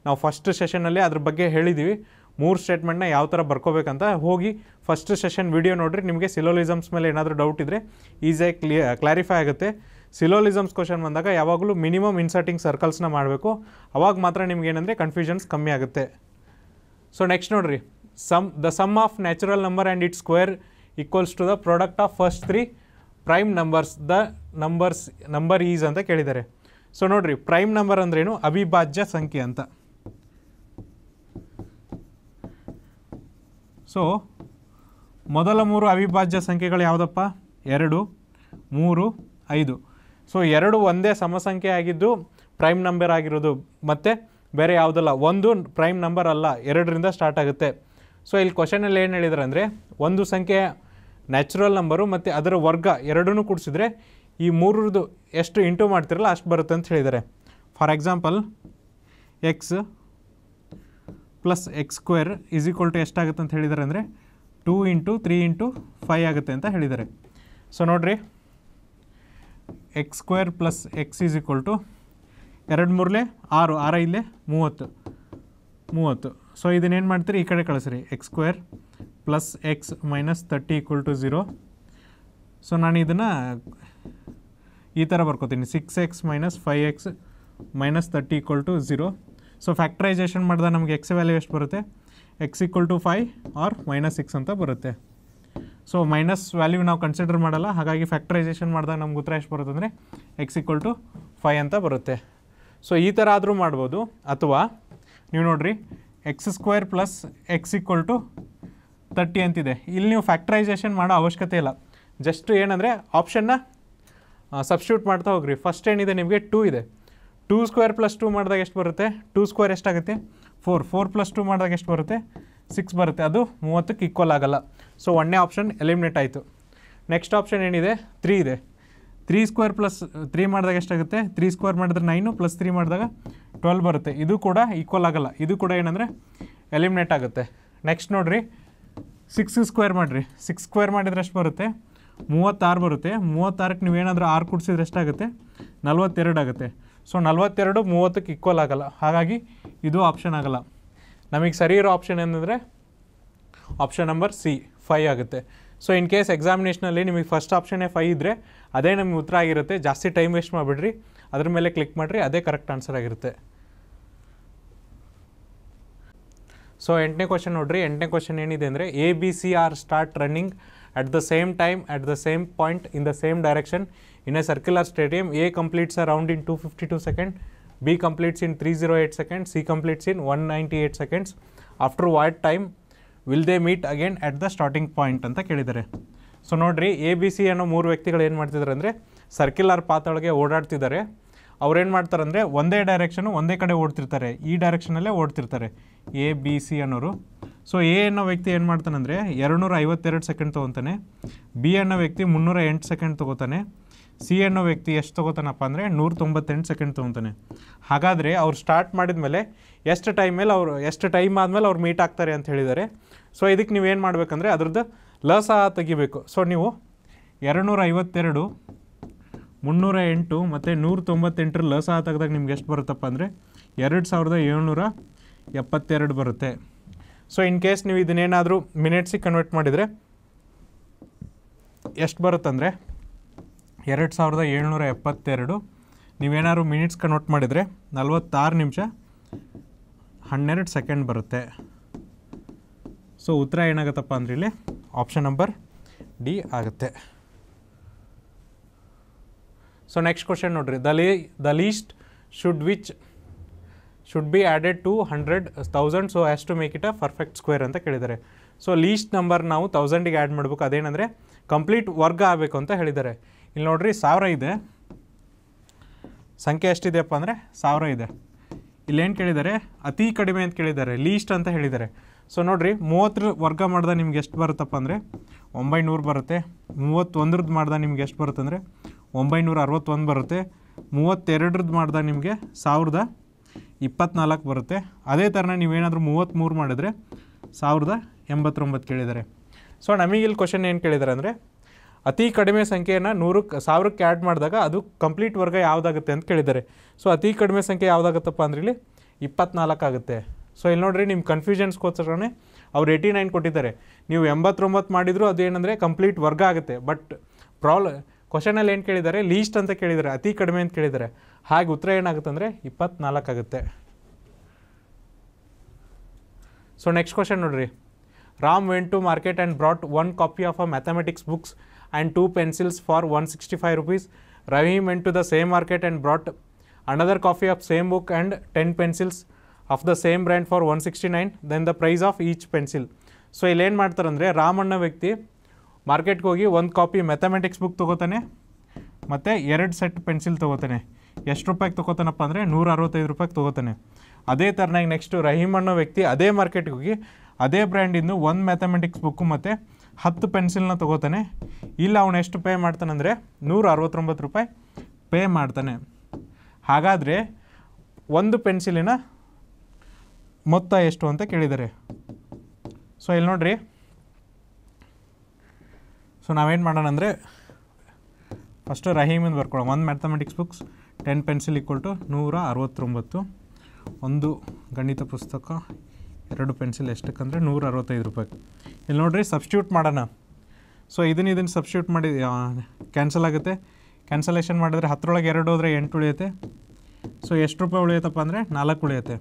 ನಾವು ಫಸ್ಟ್ ಸೆಷನಲ್ಲಿ ಅದ್ರ ಬಗ್ಗೆ ಹೇಳಿದ್ದೀವಿ ಮೂರು ಸ್ಟೇಟ್ಮೆಂಟ್ನ ಯಾವ ಥರ ಬರ್ಕೋಬೇಕಂತ ಹೋಗಿ ಫಸ್ಟ್ ಸೆಷನ್ ವಿಡಿಯೋ ನೋಡಿರಿ ನಿಮಗೆ ಸಿಲೋಲಿಸಮ್ಸ್ ಮೇಲೆ ಏನಾದರೂ ಡೌಟ್ ಇದ್ದರೆ ಈಸಿಯಾಗಿ ಕ್ಲಿಯ ಕ್ಲಾರಿಫೈ ಆಗುತ್ತೆ ಸಿಲೋಲಿಸಮ್ಸ್ ಕ್ವಶನ್ ಬಂದಾಗ ಯಾವಾಗಲೂ ಮಿನಿಮಮ್ ಇನ್ಸರ್ಟಿಂಗ್ ಸರ್ಕಲ್ಸ್ನ ಮಾಡಬೇಕು ಅವಾಗ ಮಾತ್ರ ನಿಮ್ಗೆ ಏನಂದರೆ ಕನ್ಫ್ಯೂಷನ್ಸ್ ಕಮ್ಮಿ ಆಗುತ್ತೆ ಸೊ ನೆಕ್ಸ್ಟ್ ನೋಡಿರಿ sum the sum of natural number and it square equals to the product of first three prime numbers the numbers number is ಅಂತ ಕೇಳಿದ್ದಾರೆ ಸೊ ನೋಡಿರಿ ಪ್ರೈಮ್ ನಂಬರ್ ಅಂದ್ರೇನು ಅವಿಭಾಜ್ಯ ಸಂಖ್ಯೆ ಅಂತ ಸೊ ಮೊದಲ ಮೂರು ಅವಿಭಾಜ್ಯ ಸಂಖ್ಯೆಗಳು ಯಾವುದಪ್ಪ ಎರಡು ಮೂರು ಐದು ಸೊ ಎರಡು ಒಂದೇ ಸಮಸಂಖ್ಯೆ ಆಗಿದ್ದು ಪ್ರೈಮ್ ನಂಬರ್ ಆಗಿರೋದು ಮತ್ತು ಬೇರೆ ಯಾವುದಲ್ಲ ಒಂದು ಪ್ರೈಮ್ ನಂಬರ್ ಅಲ್ಲ ಎರಡರಿಂದ ಸ್ಟಾರ್ಟ್ ಆಗುತ್ತೆ ಸೊ ಇಲ್ಲಿ ಕ್ವಶನಲ್ಲಿ ಏನು ಹೇಳಿದ್ರೆ ಅಂದರೆ ಒಂದು ಸಂಖ್ಯೆ ನ್ಯಾಚುರಲ್ ನಂಬರು ಮತ್ತು ಅದರ ವರ್ಗ ಎರಡನ್ನೂ ಕೂಡಿಸಿದ್ರೆ ಈ ಮೂರರದು ಎಷ್ಟು ಇಂಟು ಮಾಡ್ತಿರಲ್ಲ ಅಷ್ಟು ಬರುತ್ತೆ ಅಂತ ಹೇಳಿದ್ದಾರೆ for example x plus x square is equal to ಎಷ್ಟಾಗುತ್ತೆ ಅಂತ ಹೇಳಿದ್ದಾರೆ ಅಂದರೆ two into three into five ಆಗುತ್ತೆ ಅಂತ ಹೇಳಿದ್ದಾರೆ ಸೊ ನೋಡಿರಿ x square plus x is equal to ಎರಡು ಮೂರಲೆ ಆರು ಆರು ಇಲ್ಲೇ ಮೂವತ್ತು ಮೂವತ್ತು ಸೊ ಇದನ್ನೇನು ಮಾಡ್ತೀರಿ ಈ ಕಡೆ ಕಳಿಸ್ರಿ x square plus x minus thirty equal to zero so ನಾನು ಇದನ್ನು ಈ ಥರ ಬರ್ಕೋತೀನಿ six x minus five x minus thirty equal to zero so factorisation ಮಾಡಿದಾಗ ನಮಗೆ ಎಕ್ಸ್ ವ್ಯಾಲ್ಯೂ ಎಷ್ಟು ಬರುತ್ತೆ x equal to five or minus six ಅಂತ ಬರುತ್ತೆ ಸೊ ಮೈನಸ್ ವ್ಯಾಲ್ಯೂ ನಾವು ಕನ್ಸಿಡರ್ ಮಾಡಲ್ಲ ಹಾಗಾಗಿ ಫ್ಯಾಕ್ಟ್ರೈಸೇಷನ್ ಮಾಡಿದಾಗ ನಮ್ಗೆ ಉತ್ತರ ಎಷ್ಟು ಬರುತ್ತೆ ಅಂದರೆ ಎಕ್ಸ್ ಈಕ್ವಲ್ ಟು ಫೈ ಅಂತ ಬರುತ್ತೆ ಸೊ ಈ ಥರ ಆದರೂ ಮಾಡ್ಬೋದು ಅಥವಾ ನೀವು ನೋಡಿರಿ x square plus x equal to thirty ಅಂತಿದೆ ಇಲ್ಲಿ ನೀವು ಫ್ಯಾಕ್ಟ್ರೈಸೇಷನ್ ಮಾಡೋ ಅವಶ್ಯಕತೆ ಇಲ್ಲ ಜಸ್ಟ್ ಏನಂದರೆ ಆಪ್ಷನ್ನ ಸಬ್ಸ್ಟ್ಯೂಟ್ ಮಾಡ್ತಾ ಹೋಗ್ರಿ ಫಸ್ಟ್ ಏನಿದೆ ನಿಮಗೆ ಟೂ ಇದೆ ಟೂ ಸ್ಕ್ವೇರ್ ಪ್ಲಸ್ ಟೂ ಮಾಡಿದಾಗ ಎಷ್ಟು ಬರುತ್ತೆ ಟೂ ಸ್ಕ್ವೇರ್ ಎಷ್ಟಾಗುತ್ತೆ ಫೋರ್ ಫೋರ್ ಪ್ಲಸ್ ಟೂ ಮಾಡಿದಾಗ ಎಷ್ಟು ಬರುತ್ತೆ ಸಿಕ್ಸ್ ಬರುತ್ತೆ ಅದು ಮೂವತ್ತಕ್ಕೆ ಈಕ್ವಲ್ ಆಗಲ್ಲ ಸೊ ಒನ್ನೇ ಆಪ್ಷನ್ ಎಲಿಮಿನೇಟ್ ಆಯಿತು ನೆಕ್ಸ್ಟ್ ಆಪ್ಷನ್ ಏನಿದೆ ತ್ರೀ ಇದೆ ತ್ರೀ ಸ್ಕ್ವೇರ್ ಪ್ಲಸ್ ತ್ರೀ ಮಾಡಿದಾಗ ಎಷ್ಟಾಗುತ್ತೆ ತ್ರೀ ಸ್ಕ್ವೇರ್ ಮಾಡಿದ್ರೆ ನೈನು ಪ್ಲಸ್ ತ್ರೀ ಮಾಡಿದಾಗ ಟ್ವೆಲ್ ಬರುತ್ತೆ ಇದು ಕೂಡ ಈಕ್ವಲ್ ಆಗೋಲ್ಲ ಇದು ಕೂಡ ಏನಂದರೆ ಎಲಿಮಿನೇಟ್ ಆಗುತ್ತೆ ನೆಕ್ಸ್ಟ್ ನೋಡಿರಿ ಸಿಕ್ಸ್ ಸ್ಕ್ವೇರ್ ಮಾಡಿರಿ ಸಿಕ್ಸ್ ಸ್ಕ್ವೇರ್ ಮಾಡಿದ್ರೆ ಎಷ್ಟು ಬರುತ್ತೆ ಮೂವತ್ತಾರು ಬರುತ್ತೆ ಮೂವತ್ತಾರಕ್ಕೆ ನೀವೇನಾದರೂ ಆರು ಕೂಡಿಸಿದ್ರೆ ಎಷ್ಟಾಗುತ್ತೆ ನಲ್ವತ್ತೆರಡು ಆಗುತ್ತೆ ಸೊ ನಲ್ವತ್ತೆರಡು ಮೂವತ್ತಕ್ಕೆ ಈಕ್ವಲ್ ಆಗೋಲ್ಲ ಹಾಗಾಗಿ ಇದು ಆಪ್ಷನ್ ಆಗಲ್ಲ ನಮಗೆ ಸರಿ ಇರೋ ಆಪ್ಷನ್ ಏನಂದರೆ ಆಪ್ಷನ್ ನಂಬರ್ ಸಿ ಫೈ ಆಗುತ್ತೆ ಸೊ ಇನ್ ಕೇಸ್ ಎಕ್ಸಾಮಿನೇಷನಲ್ಲಿ ನಿಮಗೆ ಫಸ್ಟ್ ಆಪ್ಷನ್ನೇ ಫೈ ಇದ್ದರೆ ಅದೇ ನಮಗೆ ಉತ್ತರ ಆಗಿರುತ್ತೆ ಜಾಸ್ತಿ ಟೈಮ್ ವೇಸ್ಟ್ ಮಾಡಿಬಿಡ್ರಿ ಅದ್ರ ಮೇಲೆ ಕ್ಲಿಕ್ ಮಾಡಿರಿ ಅದೇ ಕರೆಕ್ಟ್ ಆನ್ಸರ್ ಆಗಿರುತ್ತೆ ಸೊ ಎಂಟನೇ ಕ್ವಶನ್ ನೋಡ್ರಿ ಎಂಟನೇ ಕ್ವಶನ್ ಏನಿದೆ ಅಂದರೆ A B C are start running at the same time at the same point in the same direction in a circular stadium A completes a round in two fifty two second B completes in 308 seconds, C completes in 198 seconds. After what time will they meet again at the starting point ಅಂತ ಕೇಳಿದ್ದಾರೆ so ನೋಡ್ರಿ A B C ಅನ್ನೋ ಮೂರು ವ್ಯಕ್ತಿಗಳು ಏನು ಮಾಡ್ತಿದ್ದಾರೆ ಅಂದರೆ circular ಪಾತೊಳಗೆ ಓಡಾಡ್ತಿದ್ದಾರೆ ಓಡಾಡ್ತಿದ್ದಾರೆ ಅವ್ರೇನು ಮಾಡ್ತಾರೆ ಅಂದರೆ ಒಂದೇ ಡೈರೆಕ್ಷನು ಒಂದೇ ಕಡೆ ಓಡ್ತಿರ್ತಾರೆ ಈ ಡೈರೆಕ್ಷನಲ್ಲೇ ಓಡ್ತಿರ್ತಾರೆ ಎ ಬಿ ಸಿ ಅನ್ನೋರು ಸೊ ಎ ಅನ್ನೋ ವ್ಯಕ್ತಿ ಏನು ಮಾಡ್ತಾನೆ ಅಂದರೆ ಎರಡು ನೂರ ಐವತ್ತೆರಡು ಸೆಕೆಂಡ್ ತೊಗೊತಾನೆ ಬಿ ಅನ್ನೋ ವ್ಯಕ್ತಿ ಮುನ್ನೂರ ಎಂಟು ಸೆಕೆಂಡ್ ತೊಗೋತಾನೆ ಸಿ ಅನ್ನೋ ವ್ಯಕ್ತಿ ಎಷ್ಟು ತೊಗೋತಾನಪ್ಪ ಅಂದರೆ ನೂರ ತೊಂಬತ್ತೆಂಟು ಸೆಕೆಂಡ್ ತೊಗೊತಾನೆ ಹಾಗಾದರೆ ಅವ್ರು ಸ್ಟಾರ್ಟ್ ಮಾಡಿದ ಮೇಲೆ ಎಷ್ಟು ಟೈಮ್ ಮೇಲೆ ಅವರು ಎಷ್ಟು ಟೈಮ್ ಆದಮೇಲೆ ಅವ್ರು ಮೀಟ್ ಆಗ್ತಾರೆ ಅಂತ ಹೇಳಿದ್ದಾರೆ ಸೊ ಇದಕ್ಕೆ ನೀವು ಏನು ಮಾಡಬೇಕಂದ್ರೆ ಅದ್ರದ್ದು ಲಸ ತೆಗಿಬೇಕು ಸೊ ನೀವು ಎರಡುನೂರ ಐವತ್ತೆರಡು ಮುನ್ನೂರ ಎಂಟು ಮತ್ತು ನೂರ ತೊಂಬತ್ತೆಂಟರ ಲಸ ತೆಗೆದಾಗ ನಿಮ್ಗೆ ಎಷ್ಟು ಬರುತ್ತಪ್ಪ ಅಂದರೆ ಎರಡು ಸಾವಿರದ ಏಳ್ನೂರ ಎಪ್ಪತ್ತೆರಡು ಬರುತ್ತೆ ಸೊ ಇನ್ ಕೇಸ್ ನೀವು ಇದನ್ನೇನಾದರೂ ಮಿನಿಟ್ಸಿಗೆ ಕನ್ವರ್ಟ್ ಮಾಡಿದರೆ ಎಷ್ಟು ಬರುತ್ತಂದರೆ ಎರಡು ಸಾವಿರದ ಏಳ್ನೂರ ಎಪ್ಪತ್ತೆರಡು ನೀವೇನಾದ್ರು ಮಿನಿಟ್ಸ್ಗೆ ನೋಟ್ ಮಾಡಿದರೆ ನಲ್ವತ್ತಾರು ನಿಮಿಷ ಹನ್ನೆರಡು ಸೆಕೆಂಡ್ ಬರುತ್ತೆ ಸೊ ಉತ್ತರ ಏನಾಗುತ್ತಪ್ಪ ಅಂದ್ರೆ ಇಲ್ಲಿ ಆಪ್ಷನ್ ನಂಬರ್ ಡಿ ಆಗುತ್ತೆ ಸೊ ನೆಕ್ಸ್ಟ್ ಕ್ವಶನ್ ನೋಡಿರಿ ದ ಲೀ the least should which should be added to hundred thousand so as to make it a perfect square ಅಂತ ಕೇಳಿದ್ದಾರೆ ಸೊ ಲೀಸ್ಟ್ ನಂಬರ್ ನಾವು ತೌಸಂಡಿಗೆ ಆ್ಯಡ್ ಮಾಡಬೇಕು ಅದೇನಂದರೆ ಕಂಪ್ಲೀಟ್ ವರ್ಗ ಆಗಬೇಕು ಅಂತ ಹೇಳಿದ್ದಾರೆ ಇಲ್ಲಿ ನೋಡ್ರಿ ಸಾವಿರ ಇದೆ ಸಂಖ್ಯೆ ಎಷ್ಟಿದೆಯಪ್ಪ ಅಂದರೆ ಸಾವಿರ ಇದೆ ಇಲ್ಲೇನು ಕೇಳಿದ್ದಾರೆ ಅತಿ ಕಡಿಮೆ ಅಂತ ಕೇಳಿದ್ದಾರೆ ಲೀಸ್ಟ್ ಅಂತ ಹೇಳಿದ್ದಾರೆ ಸೊ ನೋಡಿರಿ ಮೂವತ್ತರ ವರ್ಗ ಮಾಡ್ದ ನಿಮ್ಗೆ ಎಷ್ಟು ಬರುತ್ತಪ್ಪ ಅಂದರೆ ಒಂಬೈನೂರು ಬರುತ್ತೆ ಮೂವತ್ತೊಂದ್ರದ್ದು ಮಾಡ್ದ ನಿಮ್ಗೆ ಎಷ್ಟು ಬರುತ್ತೆ ಅಂದರೆ ಒಂಬೈನೂರ ಅರವತ್ತೊಂದು ಬರುತ್ತೆ ಮೂವತ್ತೆರಡ್ರದ್ದು ಮಾಡ್ದ ನಿಮಗೆ ಸಾವಿರದ ಇಪ್ಪತ್ನಾಲ್ಕು ಬರುತ್ತೆ ಅದೇ ಥರನ ನೀವೇನಾದರೂ ಮೂವತ್ತ್ಮೂರು ಮಾಡಿದರೆ ಸಾವಿರದ ಎಂಬತ್ತೊಂಬತ್ತು ಕೇಳಿದ್ದಾರೆ ಸೊ ನಮಗಿಲ್ಲಿ ಕ್ವಶನ್ ಏನು ಕೇಳಿದ್ದಾರೆ ಅಂದರೆ ಅತಿ ಕಡಿಮೆ ಸಂಖ್ಯೆಯನ್ನು ನೂರಕ್ಕೆ ಸಾವಿರಕ್ಕೆ ಆ್ಯಡ್ ಮಾಡಿದಾಗ ಅದು ಕಂಪ್ಲೀಟ್ ವರ್ಗ ಯಾವುದಾಗುತ್ತೆ ಅಂತ ಕೇಳಿದ್ದಾರೆ ಸೊ ಅತಿ ಕಡಿಮೆ ಸಂಖ್ಯೆ ಯಾವುದಾಗುತ್ತಪ್ಪ ಅಂದ್ರೆ ಇಲ್ಲಿ ಇಪ್ಪತ್ನಾಲ್ಕಾಗುತ್ತೆ ಸೊ ಇಲ್ಲಿ ನೋಡ್ರಿ ನಿಮ್ಮ ಕನ್ಫ್ಯೂಷನ್ಸ್ಗೋಸ್ಕರನೇ ಅವ್ರು ಏಯ್ಟಿ ನೈನ್ ಕೊಟ್ಟಿದ್ದಾರೆ ನೀವು ಎಂಬತ್ತೊಂಬತ್ತು ಮಾಡಿದರೂ ಅದು ಏನಂದರೆ ಕಂಪ್ಲೀಟ್ ವರ್ಗ ಆಗುತ್ತೆ ಬಟ್ ಪ್ರಾಬ್ಲ ಕ್ವಶನಲ್ಲಿ ಏನು ಕೇಳಿದ್ದಾರೆ ಲೀಸ್ಟ್ ಅಂತ ಕೇಳಿದ್ದಾರೆ ಅತಿ ಕಡಿಮೆ ಅಂತ ಕೇಳಿದ್ದಾರೆ ಹಾಗೆ ಉತ್ತರ ಏನಾಗುತ್ತೆ ಅಂದರೆ ಇಪ್ಪತ್ನಾಲ್ಕಾಗುತ್ತೆ ಸೊ ನೆಕ್ಸ್ಟ್ ಕ್ವಶನ್ ನೋಡಿರಿ Ram went to market and brought one copy of a mathematics books and two pencils for 165 rupees. Rahim went to the same market and brought another copy of same book and 10 pencils of the same brand for 169 then the price of each pencil. So ಇಲ್ಲಿ ಏನು ಮಾಡ್ತಾರೆ ಅಂದರೆ ರಾಮ್ ಅನ್ನೋ ವ್ಯಕ್ತಿ ಮಾರ್ಕೆಟ್ಗೆ ಹೋಗಿ ಒಂದು copy mathematics book ತೊಗೋತಾನೆ ಮತ್ತು ಎರಡು ಸೆಟ್ ಪೆನ್ಸಿಲ್ ತೊಗೋತಾನೆ ಎಷ್ಟು ರೂಪಾಯಿಗೆ ತೊಗೋತಾನಪ್ಪ ಅಂದರೆ ನೂರ ಅರವತ್ತೈದು ರೂಪಾಯಿಗೆ ತೊಗೋತಾನೆ ಅದೇ ಥರನಾಗಿ ನೆಕ್ಸ್ಟು ರಹೀಮ್ ಅನ್ನೋ ವ್ಯಕ್ತಿ ಅದೇ ಮಾರ್ಕೆಟ್ಗೆ ಹೋಗಿ ಅದೇ ಬ್ರ್ಯಾಂಡಿಂದು ಒಂದು ಮ್ಯಾಥಮೆಟಿಕ್ಸ್ ಬುಕ್ಕು ಮತ್ತು ಹತ್ತು ಪೆನ್ಸಿಲ್ನ ತೊಗೋತಾನೆ ಇಲ್ಲ ಅವನು ಎಷ್ಟು ಪೇ ಮಾಡ್ತಾನಂದರೆ ನೂರ ಅರವತ್ತೊಂಬತ್ತು ರೂಪಾಯಿ ಪೇ ಮಾಡ್ತಾನೆ ಹಾಗಾದರೆ ಒಂದು ಪೆನ್ಸಿಲಿನ ಮೊತ್ತ ಎಷ್ಟು ಅಂತ ಕೇಳಿದ್ದಾರೆ ಸೊ ಇಲ್ಲಿ ನೋಡ್ರಿ ಸೊ ನಾವೇನು ಮಾಡೋಣ ಅಂದರೆ ಫಸ್ಟು ರಹೀಮಿಂದ ಬರ್ಕೊಳ್ಳೋಣ ಒಂದು mathematics books ten pencil equal to ನೂರ ಅರವತ್ತೊಂಬತ್ತು ಒಂದು ಗಣಿತ ಪುಸ್ತಕ ಎರಡು ಪೆನ್ಸಿಲ್ ಎಷ್ಟಕ್ಕಂದರೆ ನೂರ ಅರವತ್ತೈದು ರೂಪಾಯಿ ಇಲ್ಲಿ ನೋಡಿರಿ ಸಬ್ಸ್ಟ್ಯೂಟ್ ಮಾಡೋಣ ಸೊ ಇದನ್ನು ಇದನ್ನು ಸಬ್ಸ್ಟ್ಯೂಟ್ ಮಾಡಿ ಕ್ಯಾನ್ಸಲ್ ಆಗುತ್ತೆ ಕ್ಯಾನ್ಸಲೇಷನ್ ಮಾಡಿದ್ರೆ ಹತ್ತರೊಳಗೆ ಎರಡು ಹೋದರೆ ಎಂಟು ಉಳಿಯುತ್ತೆ ಸೊ ಎಷ್ಟು ರೂಪಾಯಿ ಉಳಿಯುತ್ತಪ್ಪ ಅಂದರೆ ನಾಲ್ಕು ಉಳಿಯುತ್ತೆ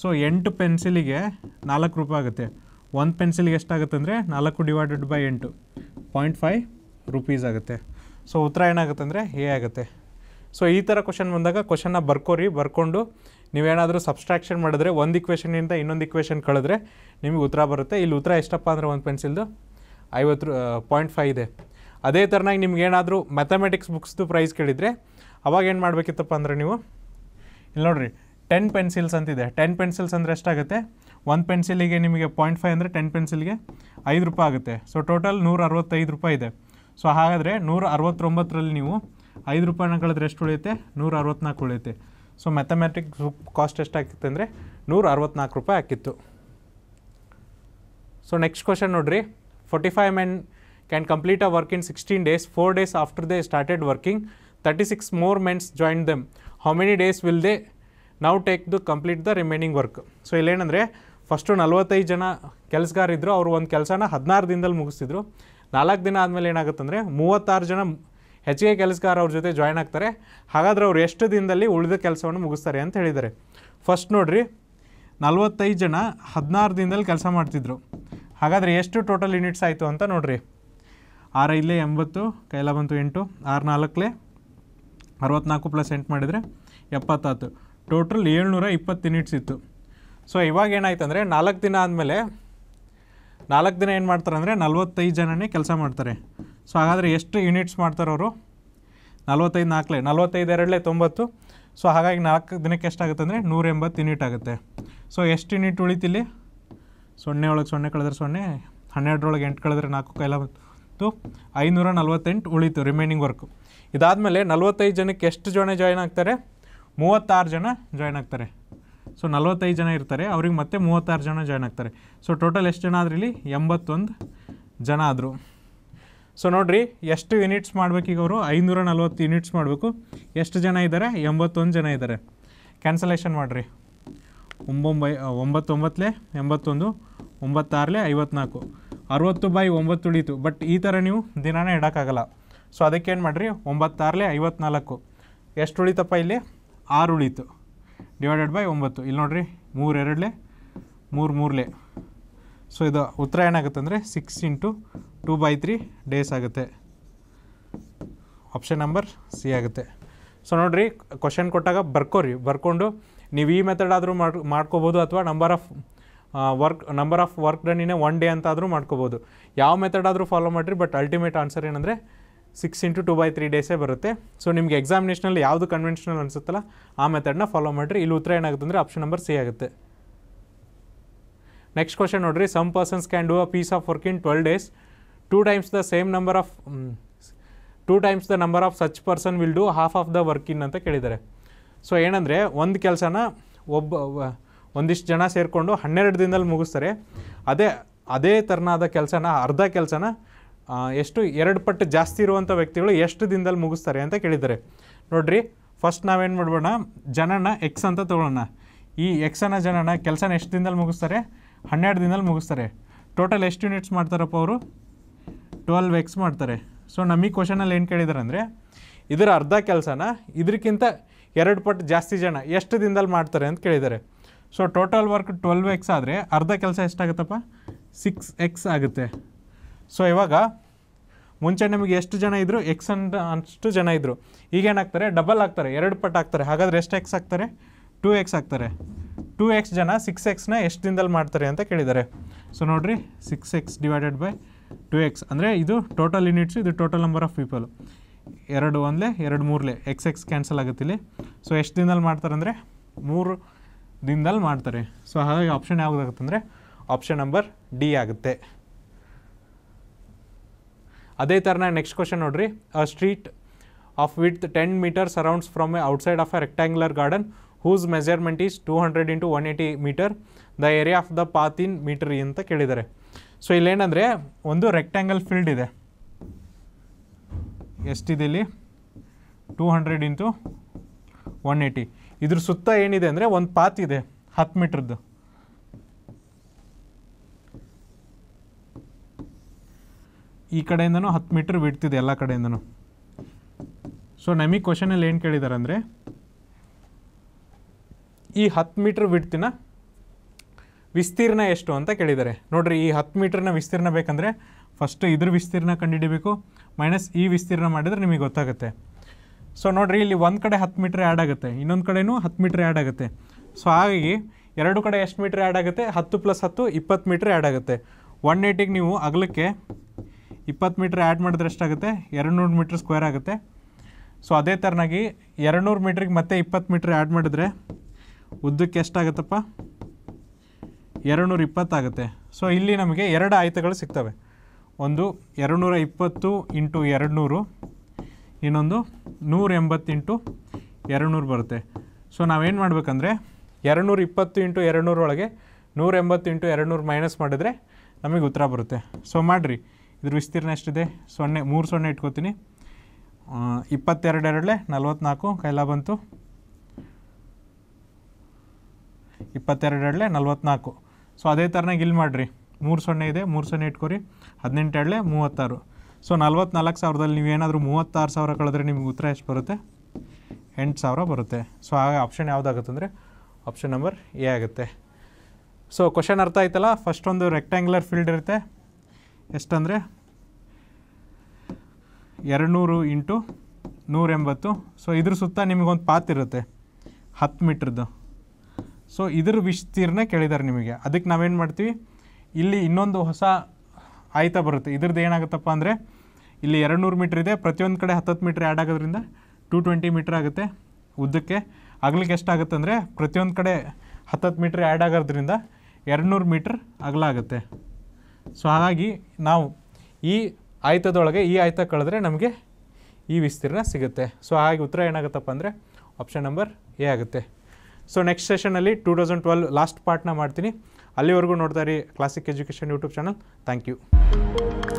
ಸೊ ಎಂಟು ಪೆನ್ಸಿಲಿಗೆ ನಾಲ್ಕು ರೂಪಾಯಿ ಆಗುತ್ತೆ ಒಂದು ಪೆನ್ಸಿಲ್ಗೆ ಎಷ್ಟಾಗುತ್ತೆ ಅಂದರೆ ನಾಲ್ಕು ಡಿವೈಡೆಡ್ ಬೈ ಎಂಟು ಪಾಯಿಂಟ್ ಫೈವ್ ರುಪೀಸ್ ಆಗುತ್ತೆ ಸೊ ಉತ್ತರ ಏನಾಗುತ್ತೆ ಅಂದರೆ ಎ ಆಗುತ್ತೆ ಸೊ ಈ ಥರ ಕ್ವಶನ್ ಬಂದಾಗ ಕ್ವಶನ್ನ ಬರ್ಕೋರಿ ಬರ್ಕೊಂಡು ನೀವೇನಾದರೂ ಸಬ್ಸ್ಟ್ರಾಕ್ಷನ್ ಮಾಡಿದ್ರೆ ಒಂದು ಇಕ್ವೇಷನಿಂದ ಇನ್ನೊಂದು ಇಕ್ವೇಷನ್ ಕಳೆದ್ರೆ ನಿಮಗೆ ಉತ್ತರ ಬರುತ್ತೆ ಇಲ್ಲಿ ಉತ್ತರ ಎಷ್ಟಪ್ಪ ಅಂದರೆ ಒಂದು ಪೆನ್ಸಿಲ್ದು ಐವತ್ತು ಪಾಯಿಂಟ್ ಫೈವ್ ಇದೆ ಅದೇ ಥರನಾಗಿ ಏನಾದರೂ ಮ್ಯಾಥಮೆಟಿಕ್ಸ್ ಬುಕ್ಸ್ದು ಪ್ರೈಸ್ ಕೇಳಿದರೆ ಅವಾಗ ಏನು ಮಾಡಬೇಕಿತ್ತಪ್ಪ ಅಂದರೆ ನೀವು ಇಲ್ಲಿ ನೋಡಿರಿ ಟೆನ್ ಪೆನ್ಸಿಲ್ಸ್ ಅಂತಿದೆ ಟೆನ್ ಪೆನ್ಸಿಲ್ಸ್ ಅಂದರೆ ಎಷ್ಟಾಗುತ್ತೆ ಒಂದು ಪೆನ್ಸಿಲಿಗೆ ನಿಮಗೆ ಪಾಯಿಂಟ್ ಫೈವ್ ಅಂದರೆ ಟೆನ್ ಪೆನ್ಸಿಲ್ಗೆ ಐದು ರೂಪಾಯಿ ಆಗುತ್ತೆ ಸೊ ಟೋಟಲ್ ನೂರ ಅರವತ್ತೈದು ರೂಪಾಯಿ ಇದೆ ಸೊ ಹಾಗಾದರೆ ನೂರ ಅರವತ್ತೊಂಬತ್ತರಲ್ಲಿ ನೀವು ಐದು ರೂಪಾಯಿನ ಕಳೆದ್ರೆ ಎಷ್ಟು ಉಳಿಯುತ್ತೆ ನೂರ ಅರವತ್ತ್ನಾಲ್ಕು ಉಳಿಯುತ್ತೆ ಸೊ ಮ್ಯಾಥಮೆಟಿಕ್ಸ್ ಕಾಸ್ಟ್ ಎಷ್ಟಾಗಿತ್ತು ಅಂದರೆ ನೂರ ಅರವತ್ನಾಲ್ಕು ರೂಪಾಯಿ ಹಾಕಿತ್ತು ಸೊ ನೆಕ್ಸ್ಟ್ ಕ್ವಶನ್ ನೋಡಿರಿ forty five men can complete a work in sixteen days four days after they started working thirty six more mens join them how many days will they now take to complete the remaining work so ಇಲ್ಲೇನಂದರೆ first ನಲ್ವತ್ತೈದು ಜನ ಕೆಲಸಗಾರಿದ್ರು ಅವರು ಒಂದು ಕೆಲಸನ ಹದಿನಾರು ದಿನದಲ್ಲಿ ಮುಗಿಸ್ತಿದ್ರು ನಾಲ್ಕು ದಿನ ಆದಮೇಲೆ ಏನಾಗುತ್ತಂದರೆ ಮೂವತ್ತಾರು ಜನ ಕೆ ಕೆಲಸಗಾರ ಅವ್ರ ಜೊತೆ ಜಾಯ್ನ್ ಆಗ್ತಾರೆ ಹಾಗಾದ್ರೆ ಅವ್ರು ಎಷ್ಟು ದಿನದಲ್ಲಿ ಉಳಿದ ಕೆಲಸವನ್ನು ಮುಗಿಸ್ತಾರೆ ಅಂತ ಹೇಳಿದ್ದಾರೆ ಫಸ್ಟ್ ನೋಡಿರಿ ನಲ್ವತ್ತೈದು ಜನ ಹದಿನಾರು ದಿನದಲ್ಲಿ ಕೆಲಸ ಮಾಡ್ತಿದ್ರು ಹಾಗಾದರೆ ಎಷ್ಟು ಟೋಟಲ್ ಯೂನಿಟ್ಸ್ ಆಯಿತು ಅಂತ ನೋಡಿರಿ ಆರು ಇಲ್ಲೇ ಎಂಬತ್ತು ಕೈಲ ಬಂತು ಎಂಟು ಆರು ನಾಲ್ಕಲೇ ಅರವತ್ನಾಲ್ಕು ಪ್ಲಸ್ ಎಂಟು ಮಾಡಿದರೆ ಎಪ್ಪತ್ತಾತು ಟೋಟಲ್ ಏಳ್ನೂರ ಇಪ್ಪತ್ತು ಯೂನಿಟ್ಸ್ ಇತ್ತು ಸೊ ಇವಾಗ ಏನಾಯ್ತು ಅಂದರೆ ನಾಲ್ಕು ದಿನ ಆದಮೇಲೆ ನಾಲ್ಕು ದಿನ ಏನು ಮಾಡ್ತಾರೆ ಅಂದರೆ ನಲ್ವತ್ತೈದು ಜನನೇ ಕೆಲಸ ಮಾಡ್ತಾರೆ ಸೊ ಹಾಗಾದರೆ ಎಷ್ಟು ಯೂನಿಟ್ಸ್ ಮಾಡ್ತಾರೆ ಅವರು ನಲ್ವತ್ತೈದು ನಾಲ್ಕಲೇ ನಲ್ವತ್ತೈದು ಎರಡಲೇ ತೊಂಬತ್ತು ಸೊ ಹಾಗಾಗಿ ನಾಲ್ಕು ದಿನಕ್ಕೆ ಎಷ್ಟಾಗುತ್ತೆ ಅಂದರೆ ನೂರ ಎಂಬತ್ತು ಯೂನಿಟ್ ಆಗುತ್ತೆ ಸೊ ಎಷ್ಟು ಯೂನಿಟ್ ಉಳಿತಿಲ್ಲಿ ಸೊನ್ನೆ ಒಳಗೆ ಸೊನ್ನೆ ಕಳೆದ್ರೆ ಸೊನ್ನೆ ಹನ್ನೆರಡರೊಳಗೆ ಎಂಟು ಕಳೆದ್ರೆ ನಾಲ್ಕು ಕೈಲ ಮತ್ತು ಐನೂರ ನಲ್ವತ್ತೆಂಟು ಉಳಿತು ರಿಮೈನಿಂಗ್ ವರ್ಕು ಇದಾದಮೇಲೆ ನಲ್ವತ್ತೈದು ಜನಕ್ಕೆ ಎಷ್ಟು ಜನ ಜಾಯ್ನ್ ಆಗ್ತಾರೆ ಮೂವತ್ತಾರು ಜನ ಜಾಯ್ನ್ ಆಗ್ತಾರೆ ಸೊ ನಲವತ್ತೈದು ಜನ ಇರ್ತಾರೆ ಅವ್ರಿಗೆ ಮತ್ತೆ ಮೂವತ್ತಾರು ಜನ ಜಾಯ್ನ್ ಆಗ್ತಾರೆ ಸೊ ಟೋಟಲ್ ಎಷ್ಟು ಜನ ಅದರಲ್ಲಿ ಎಂಬತ್ತೊಂದು ಜನ ಆದರು ಸೊ ನೋಡಿರಿ ಎಷ್ಟು ಯೂನಿಟ್ಸ್ ಮಾಡಬೇಕೀಗ ಅವರು ಐನೂರ ನಲ್ವತ್ತು ಯೂನಿಟ್ಸ್ ಮಾಡಬೇಕು ಎಷ್ಟು ಜನ ಇದ್ದಾರೆ ಎಂಬತ್ತೊಂದು ಜನ ಇದ್ದಾರೆ ಕ್ಯಾನ್ಸಲೇಷನ್ ಮಾಡಿರಿ ಒಂಬೊಂಬೈ ಒಂಬತ್ತೊಂಬತ್ತಲೇ ಎಂಬತ್ತೊಂದು ಒಂಬತ್ತಾರಲೇ ಐವತ್ನಾಲ್ಕು ಅರುವತ್ತು ಬೈ ಒಂಬತ್ತು ಉಳೀತು ಬಟ್ ಈ ಥರ ನೀವು ದಿನಾನೇ ಇಡೋಕ್ಕಾಗಲ್ಲ ಸೊ ಅದಕ್ಕೇನು ಮಾಡಿರಿ ಒಂಬತ್ತಾರಲೇ ಐವತ್ನಾಲ್ಕು ಎಷ್ಟು ಉಳಿತಪ್ಪ ಇಲ್ಲಿ ಆರು ಉಳೀತು ಡಿವೈಡೆಡ್ ಬೈ ಒಂಬತ್ತು ಇಲ್ಲಿ ನೋಡ್ರಿ ಮೂರು ಎರಡಲೇ ಮೂರು ಮೂರಲೆ ಸೊ ಇದು ಉತ್ತರ ಏನಾಗುತ್ತೆ ಅಂದರೆ six into two by three days ಆಗುತ್ತೆ ಆಪ್ಷನ್ ನಂಬರ್ ಸಿ ಆಗುತ್ತೆ ಸೊ ನೋಡಿರಿ ಕ್ವಶನ್ ಕೊಟ್ಟಾಗ ಬರ್ಕೋರಿ ಬರ್ಕೊಂಡು ನೀವು ಈ ಮೆಥಡ್ ಆದರೂ ಮಾಡಿ ಮಾಡ್ಕೋಬೋದು ಅಥವಾ number of work number of work ಇನ್ನೇ ಒನ್ ಡೇ ಅಂತಾದರೂ ಮಾಡ್ಕೋಬೋದು ಯಾವ ಮೆಥಡ್ ಆದರೂ ಫಾಲೋ ಮಾಡಿರಿ ಬಟ್ ಅಲ್ಟಿಮೇಟ್ ಆನ್ಸರ್ ಏನಂದರೆ six into two by three ಡೇಸೇ ಬರುತ್ತೆ ಸೊ ನಿಮಗೆ ಎಕ್ಸಾಮಿನೇಷನಲ್ಲಿ ಯಾವುದು ಕನ್ವೆನ್ಷನಲ್ ಅನಿಸುತ್ತಲ್ಲ ಆ ಮೆಥಡ್ನ ಫಾಲೋ ಮಾಡಿರಿ ಇಲ್ಲಿ ಉತ್ತರ ಏನಾಗುತ್ತೆ ಅಂದರೆ ಆಪ್ಷನ್ ನಂಬರ್ ಸಿ ಆಗುತ್ತೆ ನೆಕ್ಸ್ಟ್ ಕ್ವಶನ್ ನೋಡಿರಿ some persons can do a piece of work in twelve days two times the same number of two times the number of such person will do half of the work in ಅಂತ ಕೇಳಿದ್ದಾರೆ so ಏನಂದರೆ ಒಂದು ಕೆಲಸನ ಒಬ್ಬ ಒಂದಿಷ್ಟು ಜನ ಸೇರಿಕೊಂಡು ಹನ್ನೆರಡು ದಿನದಲ್ಲಿ ಮುಗಿಸ್ತಾರೆ ಅದೇ ಅದೇ ಥರನಾದ ಕೆಲಸನ ಅರ್ಧ ಕೆಲಸನ ಎಷ್ಟು ಎರಡು ಪಟ್ಟು ಜಾಸ್ತಿ ಇರುವಂಥ ವ್ಯಕ್ತಿಗಳು ಎಷ್ಟು ದಿನದಲ್ಲಿ ಮುಗಿಸ್ತಾರೆ ಅಂತ ಕೇಳಿದ್ದಾರೆ ನೋಡ್ರಿ ಫಸ್ಟ್ ನಾವೇನು ಮಾಡ್ಬೋಣ ಜನನ ಎಕ್ಸ್ ಅಂತ ತೊಗೊಳ್ಳೋಣ ಈ ಎಕ್ಸನ ಜನನ ಕೆಲಸನ ಎಷ್ಟು ದಿನದಲ್ಲಿ ಮುಗಿಸ್ತಾರೆ ಹನ್ನೆರಡು ದಿನದಲ್ಲಿ ಮುಗಿಸ್ತಾರೆ ಟೋಟಲ್ ಎಷ್ಟು ಯೂನಿಟ್ಸ್ ಮಾಡ್ತಾರಪ್ಪ ಅವರು ಟ್ವೆಲ್ವ್ ಎಕ್ಸ್ ಮಾಡ್ತಾರೆ ಸೊ ನಮಗೆ ಕ್ವಶನಲ್ಲಿ ಏನು ಕೇಳಿದಾರೆ ಅಂದರೆ ಇದರ ಅರ್ಧ ಕೆಲಸನ ಇದಕ್ಕಿಂತ ಎರಡು ಪಟ್ಟು ಜಾಸ್ತಿ ಜನ ಎಷ್ಟು ದಿನದಲ್ಲಿ ಮಾಡ್ತಾರೆ ಅಂತ ಕೇಳಿದ್ದಾರೆ so total work twelve x ಆದರೆ ಅರ್ಧ ಕೆಲಸ ಎಷ್ಟಾಗುತ್ತಪ್ಪ ಸಿಕ್ಸ್ ಎಕ್ಸ್ ಆಗುತ್ತೆ ಸೊ ಇವಾಗ ಮುಂಚೆ ನಿಮಗೆ ಎಷ್ಟು ಜನ ಇದ್ದರು ಎಕ್ಸ್ ಅಂತ ಅಷ್ಟು ಜನ ಇದ್ದರು ಈಗೇನಾಗ್ತಾರೆ ಡಬಲ್ ಆಗ್ತಾರೆ ಎರಡು ಪಟ್ಟು ಆಗ್ತಾರೆ ಹಾಗಾದರೆ ಎಷ್ಟು ಎಕ್ಸ್ ಆಗ್ತಾರೆ ಟೂ ಎಕ್ಸ್ ಆಗ್ತಾರೆ ಟೂ ಎಕ್ಸ್ ಜನ ಸಿಕ್ಸ್ ಎಕ್ಸ್ನ ಎಷ್ಟು ದಿನದಲ್ಲಿ ಮಾಡ್ತಾರೆ ಅಂತ ಕೇಳಿದ್ದಾರೆ ಸೊ ನೋಡಿರಿ six x divided by two x ಅಂದರೆ ಇದು ಟೋಟಲ್ ಯೂನಿಟ್ಸು ಇದು ಟೋಟಲ್ ನಂಬರ್ ಆಫ್ ಪೀಪಲ್ ಎರಡು ಒಂದಲೇ ಎರಡು ಮೂರಲೇ ಎಕ್ಸ್ ಎಕ್ಸ್ ಕ್ಯಾನ್ಸಲ್ ಆಗುತ್ತೆ ಇಲ್ಲಿ ಸೊ ಎಷ್ಟು ದಿನದಲ್ಲಿ ಮಾಡ್ತಾರೆ ಅಂದರೆ ಮೂರು ದಿನದಲ್ಲಿ ಮಾಡ್ತಾರೆ ಸೊ ಹಾಗಾಗಿ ಆಪ್ಷನ್ ಯಾವುದಾಗುತ್ತೆ ಅಂದರೆ ಆಪ್ಷನ್ ನಂಬರ್ ಡಿ ಆಗುತ್ತೆ ಅದೇ ಥರನ ನೆಕ್ಸ್ಟ್ ಕ್ವಶನ್ ನೋಡ್ರಿ a street of with ten metre surrounds from a outside of a rectangular garden whose measurement is two hundred into one eighty metre the area of the path in metre ಅಂತ ಕೇಳಿದ್ದಾರೆ so ಇಲ್ಲೇನಂದರೆ ಒಂದು rectangle field ಇದೆ ಎಷ್ಟಿದೆ ಇಲ್ಲಿ two hundred into one eighty ಇದ್ರ ಸುತ್ತ ಏನಿದೆ ಅಂದರೆ ಒಂದು ಪಾತ್ ಇದೆ ಹತ್ತು ಮೀಟ್ರದ್ದು ಈ ಕಡೆಯಿಂದನೂ ಹತ್ತು ಮೀಟ್ರ್ ಬಿಡ್ತಿದೆ ಎಲ್ಲ ಕಡೆಯಿಂದನೂ ಸೊ ನಮಗೆ ಕ್ವಶನಲ್ಲಿ ಏನು ಕೇಳಿದ್ದಾರೆ ಅಂದರೆ ಈ ಹತ್ತು ಮೀಟ್ರ್ ಬಿಡ್ತಿನ ವಿಸ್ತೀರ್ಣ ಎಷ್ಟು ಅಂತ ಕೇಳಿದ್ದಾರೆ ನೋಡಿರಿ ಈ ಹತ್ತು ಮೀಟ್ರನ್ನ ವಿಸ್ತೀರ್ಣ ಬೇಕಂದರೆ ಫಸ್ಟ್ ಇದ್ರ ವಿಸ್ತೀರ್ಣ ಕಂಡುಹಿಡಿಬೇಕು ಮೈನಸ್ ಈ ವಿಸ್ತೀರ್ಣ ಮಾಡಿದರೆ ನಿಮಗೆ ಗೊತ್ತಾಗುತ್ತೆ ಸೊ ನೋಡಿರಿ ಇಲ್ಲಿ ಒಂದು ಕಡೆ ಹತ್ತು ಮೀಟ್ರ್ ಆ್ಯಡ್ ಆಗುತ್ತೆ ಇನ್ನೊಂದು ಕಡೆಯೂ ಹತ್ತು ಮೀಟ್ರ್ ಆ್ಯಡ್ ಆಗುತ್ತೆ ಸೊ ಹಾಗಾಗಿ ಎರಡು ಕಡೆ ಎಷ್ಟು ಮೀಟ್ರ್ ಆ್ಯಡ್ ಆಗುತ್ತೆ ಹತ್ತು ಪ್ಲಸ್ ಹತ್ತು ಇಪ್ಪತ್ತು ಮೀಟ್ರ್ ಆ್ಯಡ್ ಆಗುತ್ತೆ ಒನ್ ಏಯ್ಟಿಗೆ ನೀವು ಅಗಲಕ್ಕೆ ಇಪ್ಪತ್ತು ಮೀಟ್ರ್ ಆ್ಯಡ್ ಮಾಡಿದ್ರೆ ಎಷ್ಟಾಗುತ್ತೆ ಎರಡು ನೂರು ಮೀಟ್ರ್ ಸ್ಕ್ವೇರ್ ಆಗುತ್ತೆ ಸೊ ಅದೇ ಥರನಾಗಿ ಎರಡು ನೂರು ಮೀಟ್ರಿಗೆ ಮತ್ತೆ ಇಪ್ಪತ್ತು ಮೀಟ್ರ್ ಆ್ಯಡ್ ಮಾಡಿದ್ರೆ ಉದ್ದಕ್ಕೆ ಎಷ್ಟಾಗುತ್ತಪ್ಪ ಎರಡು ಇಪ್ಪತ್ತಾಗುತ್ತೆ ಸೊ ಇಲ್ಲಿ ನಮಗೆ ಎರಡು ಆಯ್ತಗಳು ಸಿಗ್ತವೆ ಒಂದು ಎರಡು ನೂರ ಇಪ್ಪತ್ತು ಇಂಟು ಎರಡು ನೂರು ಇನ್ನೊಂದು ನೂರ ಎಂಬತ್ತು ಇಂಟು ಎರಡು ನೂರು ಬರುತ್ತೆ ಸೊ ನಾವೇನು ಮಾಡಬೇಕಂದ್ರೆ ಎರಡು ನೂರ ಇಪ್ಪತ್ತು ಇಂಟು ಎರಡು ನೂರೊಳಗೆ ನೂರ ಎಂಬತ್ತು ಇಂಟು ಎರಡು ನೂರು ಮೈನಸ್ ಮಾಡಿದರೆ ನಮಗೆ ಉತ್ತರ ಬರುತ್ತೆ ಸೊ ಮಾಡಿರಿ ಇದ್ರ ವಿಸ್ತೀರ್ಣ ಎಷ್ಟಿದೆ ಸೊನ್ನೆ ಮೂರು ಸೊನ್ನೆ ಇಟ್ಕೋತೀನಿ ಇಪ್ಪತ್ತೆರಡೆರಡಲೆ ನಲ್ವತ್ನಾಲ್ಕು ಕೈಲ ಬಂತು ಇಪ್ಪತ್ತೆರಡೆರಡಲೆ ನಲ್ವತ್ನಾಲ್ಕು ಸೊ ಅದೇ ಥರನಾಗಿ ಇಲ್ಲಿ ಮಾಡಿರಿ ಮೂರು ಸೊನ್ನೆ ಇದೆ ಮೂರು ಸೊನ್ನೆ ಇಟ್ಕೊರಿ ಹದಿನೆಂಟೆರಡಲೆ ಮೂವತ್ತಾರು ಸೊ ನಲ್ವತ್ನಾಲ್ಕು ಸಾವಿರದಲ್ಲಿ ನೀವು ಏನಾದರೂ ಮೂವತ್ತಾರು ಸಾವಿರ ಕಳೆದ್ರೆ ನಿಮ್ಗೆ ಉತ್ತರ ಎಷ್ಟು ಬರುತ್ತೆ ಎಂಟು ಸಾವಿರ ಬರುತ್ತೆ ಸೊ ಆಗ ಆಪ್ಷನ್ ಯಾವುದಾಗುತ್ತಂದರೆ ಆಪ್ಷನ್ ನಂಬರ್ ಎ ಆಗುತ್ತೆ ಸೊ ಕ್ವಶನ್ ಅರ್ಥ ಆಯ್ತಲ್ಲ ಫಸ್ಟ್ ಒಂದು ರೆಕ್ಟ್ಯಾಂಗ್ಯುಲರ್ ಫೀಲ್ಡ್ ಇರುತ್ತೆ ಎಷ್ಟಂದರೆ ಎರಡುನೂರು ಇಂಟು ನೂರೆಂಬತ್ತು ಸೊ ಇದ್ರ ಸುತ್ತ ನಿಮಗೊಂದು ಇರುತ್ತೆ ಹತ್ತು ಮೀಟ್ರದ್ದು ಸೊ ಇದ್ರ ವಿಸ್ತೀರ್ಣ ಕೇಳಿದ್ದಾರೆ ನಿಮಗೆ ಅದಕ್ಕೆ ನಾವೇನು ಮಾಡ್ತೀವಿ ಇಲ್ಲಿ ಇನ್ನೊಂದು ಹೊಸ ಆಯ್ತಾ ಬರುತ್ತೆ ಇದ್ರದ್ದು ಏನಾಗುತ್ತಪ್ಪ ಅಂದರೆ ಇಲ್ಲಿ ಎರಡು ನೂರು ಮೀಟ್ರ್ ಇದೆ ಪ್ರತಿಯೊಂದು ಕಡೆ ಹತ್ತತ್ತು ಮೀಟ್ರ್ ಆ್ಯಡ್ ಆಗೋದ್ರಿಂದ ಟೂ ಟ್ವೆಂಟಿ ಮೀಟ್ರ್ ಆಗುತ್ತೆ ಉದ್ದಕ್ಕೆ ಅಗಲಿಗೆ ಎಷ್ಟಾಗುತ್ತೆ ಅಂದರೆ ಪ್ರತಿಯೊಂದು ಕಡೆ ಹತ್ತತ್ತು ಮೀಟ್ರ್ ಆ್ಯಡ್ ಆಗೋದ್ರಿಂದ ಎರಡು ನೂರು ಮೀಟ್ರ್ ಅಗಲ ಆಗುತ್ತೆ ಸೊ ಹಾಗಾಗಿ ನಾವು ಈ ಆಯ್ತದೊಳಗೆ ಈ ಆಯ್ತ ಕಳೆದ್ರೆ ನಮಗೆ ಈ ವಿಸ್ತೀರ್ಣ ಸಿಗುತ್ತೆ ಸೊ ಹಾಗಾಗಿ ಉತ್ತರ ಏನಾಗುತ್ತಪ್ಪ ಅಂದರೆ ಆಪ್ಷನ್ ನಂಬರ್ ಎ ಆಗುತ್ತೆ ಸೊ ನೆಕ್ಸ್ಟ್ ಸೆಷನಲ್ಲಿ ಟೂ ತೌಸಂಡ್ ಟ್ವೆಲ್ ಲಾಸ್ಟ್ ಪಾರ್ಟ್ನ ಮಾಡ್ತೀನಿ ಅಲ್ಲಿವರೆಗೂ ನೋಡ್ತಾ ಇರಿ classic education YouTube channel thank you